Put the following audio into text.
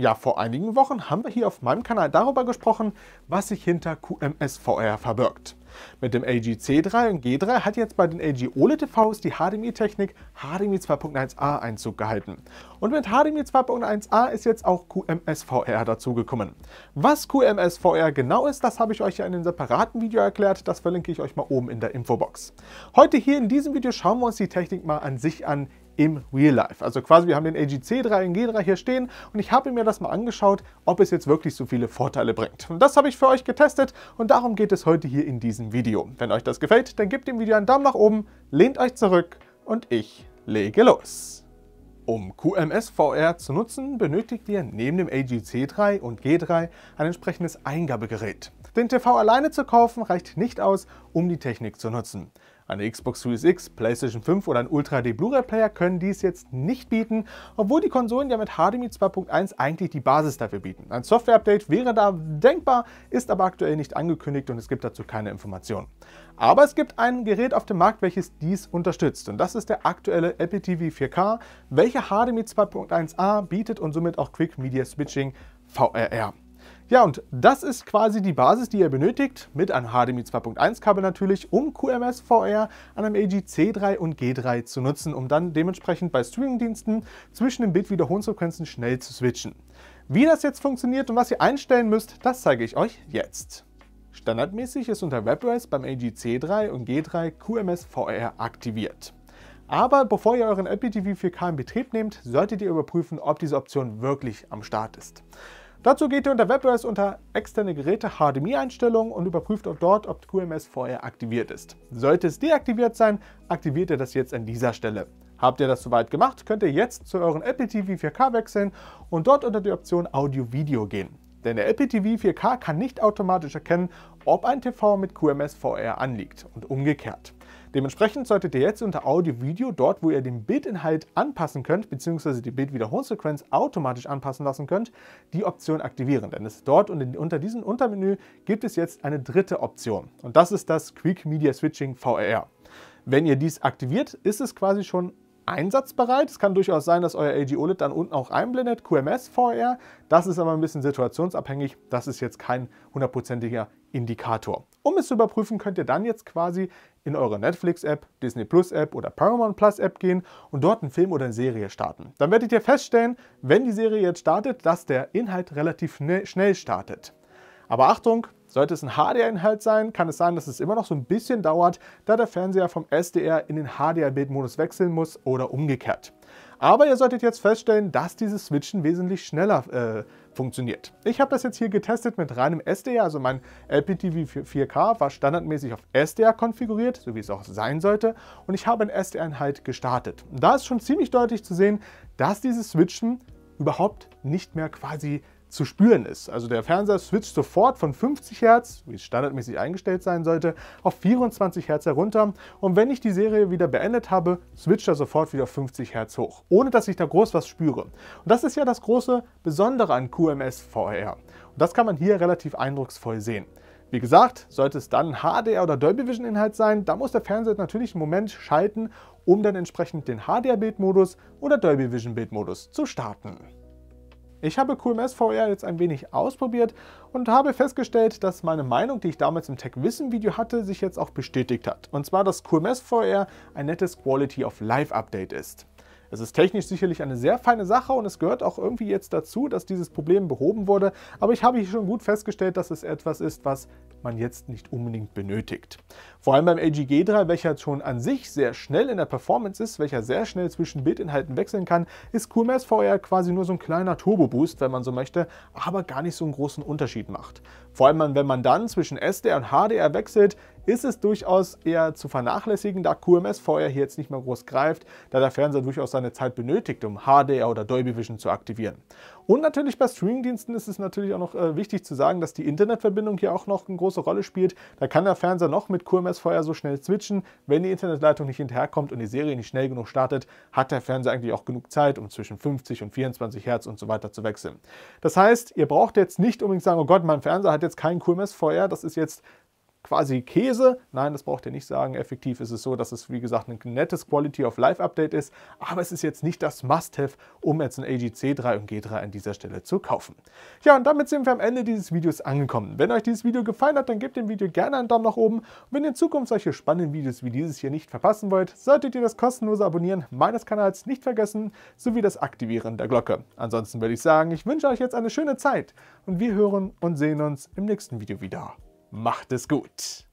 Ja, vor einigen Wochen haben wir hier auf meinem Kanal darüber gesprochen, was sich hinter QMS-VR verbirgt. Mit dem LG C3 und G3 hat jetzt bei den LG OLED TVs die HDMI-Technik HDMI 2.1a Einzug gehalten. Und mit HDMI 2.1a ist jetzt auch QMS-VR dazugekommen. Was QMS-VR genau ist, das habe ich euch ja in einem separaten Video erklärt, das verlinke ich euch mal oben in der Infobox. Heute hier in diesem Video schauen wir uns die Technik mal an sich an, im Real Life. Also quasi, wir haben den LG C3 und G3 hier stehen und ich habe mir das mal angeschaut, ob es jetzt wirklich so viele Vorteile bringt. Und das habe ich für euch getestet und darum geht es heute hier in diesem Video. Wenn euch das gefällt, dann gebt dem Video einen Daumen nach oben, lehnt euch zurück und ich lege los. Um QMS VR zu nutzen, benötigt ihr neben dem LG C3 und G3 ein entsprechendes Eingabegerät. Den TV alleine zu kaufen reicht nicht aus, um die Technik zu nutzen. Eine Xbox Series X, PlayStation 5 oder ein Ultra HD Blu-ray Player können dies jetzt nicht bieten, obwohl die Konsolen ja mit HDMI 2.1 eigentlich die Basis dafür bieten. Ein Software-Update wäre da denkbar, ist aber aktuell nicht angekündigt und es gibt dazu keine Informationen. Aber es gibt ein Gerät auf dem Markt, welches dies unterstützt und das ist der aktuelle Apple TV 4K, welcher HDMI 2.1a bietet und somit auch Quick Media Switching VRR. Ja, und das ist quasi die Basis, die ihr benötigt, mit einem HDMI 2.1 Kabel natürlich, um QMS VR an einem LG C3 und G3 zu nutzen, um dann dementsprechend bei Streamingdiensten zwischen den Bildwiederholungsfrequenzen schnell zu switchen. Wie das jetzt funktioniert und was ihr einstellen müsst, das zeige ich euch jetzt. Standardmäßig ist unter WebOS beim LG C3 und G3 QMS VR aktiviert. Aber bevor ihr euren Apple TV 4K in Betrieb nehmt, solltet ihr überprüfen, ob diese Option wirklich am Start ist. Dazu geht ihr unter WebOS unter externe Geräte HDMI-Einstellungen und überprüft auch dort, ob QMS vorher aktiviert ist. Sollte es deaktiviert sein, aktiviert ihr das jetzt an dieser Stelle. Habt ihr das soweit gemacht, könnt ihr jetzt zu euren Apple TV 4K wechseln und dort unter die Option Audio-Video gehen. Denn der Apple TV 4K kann nicht automatisch erkennen, ob ein TV mit QMS VR anliegt und umgekehrt. Dementsprechend solltet ihr jetzt unter Audio-Video dort, wo ihr den Bildinhalt anpassen könnt, beziehungsweise die Bildwiederholsequenz automatisch anpassen lassen könnt, die Option aktivieren. Denn es dort und unter diesem Untermenü gibt es jetzt eine dritte Option. Und das ist das Quick Media Switching VRR. Wenn ihr dies aktiviert, ist es quasi schon einsatzbereit. Es kann durchaus sein, dass euer LG OLED dann unten auch einblendet, QMS VR. Das ist aber ein bisschen situationsabhängig. Das ist jetzt kein hundertprozentiger Indikator. Um es zu überprüfen, könnt ihr dann jetzt quasi in eure Netflix-App, Disney Plus-App oder Paramount Plus-App gehen und dort einen Film oder eine Serie starten. Dann werdet ihr feststellen, wenn die Serie jetzt startet, dass der Inhalt relativ ne, schnell startet. Aber Achtung, sollte es ein HDR-Inhalt sein, kann es sein, dass es immer noch so ein bisschen dauert, da der Fernseher vom SDR in den HDR-Bildmodus wechseln muss oder umgekehrt. Aber ihr solltet jetzt feststellen, dass dieses Switchen wesentlich schneller äh, funktioniert. Ich habe das jetzt hier getestet mit reinem SDR, also mein LPTV 4K war standardmäßig auf SDR konfiguriert, so wie es auch sein sollte, und ich habe einen SDR-Inhalt gestartet. Und da ist schon ziemlich deutlich zu sehen, dass dieses Switchen überhaupt nicht mehr quasi zu spüren ist. Also der Fernseher switcht sofort von 50 Hertz, wie es standardmäßig eingestellt sein sollte, auf 24 Hertz herunter und wenn ich die Serie wieder beendet habe, switcht er sofort wieder auf 50 Hertz hoch, ohne dass ich da groß was spüre. Und das ist ja das große Besondere an QMS VR. Und das kann man hier relativ eindrucksvoll sehen. Wie gesagt, sollte es dann HDR oder Dolby Vision Inhalt sein, da muss der Fernseher natürlich einen Moment schalten, um dann entsprechend den HDR Bildmodus oder Dolby Vision Bildmodus zu starten. Ich habe QMS VR jetzt ein wenig ausprobiert und habe festgestellt, dass meine Meinung, die ich damals im Tech-Wissen-Video hatte, sich jetzt auch bestätigt hat. Und zwar, dass QMS VR ein nettes Quality of Life Update ist. Es ist technisch sicherlich eine sehr feine Sache und es gehört auch irgendwie jetzt dazu, dass dieses Problem behoben wurde, aber ich habe hier schon gut festgestellt, dass es etwas ist, was man jetzt nicht unbedingt benötigt. Vor allem beim LG g 3, welcher schon an sich sehr schnell in der Performance ist, welcher sehr schnell zwischen Bildinhalten wechseln kann, ist CoolMass VR quasi nur so ein kleiner Turbo-Boost, wenn man so möchte, aber gar nicht so einen großen Unterschied macht. Vor allem wenn man dann zwischen SDR und HDR wechselt, ist es durchaus eher zu vernachlässigen, da QMS VR hier jetzt nicht mehr groß greift, da der Fernseher durchaus seine Zeit benötigt, um HDR oder Dolby Vision zu aktivieren. Und natürlich bei Streamingdiensten ist es natürlich auch noch äh, wichtig zu sagen, dass die Internetverbindung hier auch noch eine große Rolle spielt. Da kann der Fernseher noch mit QMS VR so schnell switchen, wenn die Internetleitung nicht hinterherkommt und die Serie nicht schnell genug startet, hat der Fernseher eigentlich auch genug Zeit, um zwischen 50 und 24 Hertz und so weiter zu wechseln. Das heißt, ihr braucht jetzt nicht unbedingt sagen, oh Gott, mein Fernseher hat jetzt kein QMS VR, das ist jetzt quasi Käse. Nein, das braucht ihr nicht sagen. Effektiv ist es so, dass es, wie gesagt, ein nettes Quality of Life Update ist, aber es ist jetzt nicht das Must-Have, um jetzt ein AG C3 und G3 an dieser Stelle zu kaufen. Ja, und damit sind wir am Ende dieses Videos angekommen. Wenn euch dieses Video gefallen hat, dann gebt dem Video gerne einen Daumen nach oben. Und wenn ihr in Zukunft solche spannenden Videos wie dieses hier nicht verpassen wollt, solltet ihr das kostenlose Abonnieren meines Kanals nicht vergessen, sowie das Aktivieren der Glocke. Ansonsten würde ich sagen, ich wünsche euch jetzt eine schöne Zeit und wir hören und sehen uns im nächsten Video wieder. Macht es gut.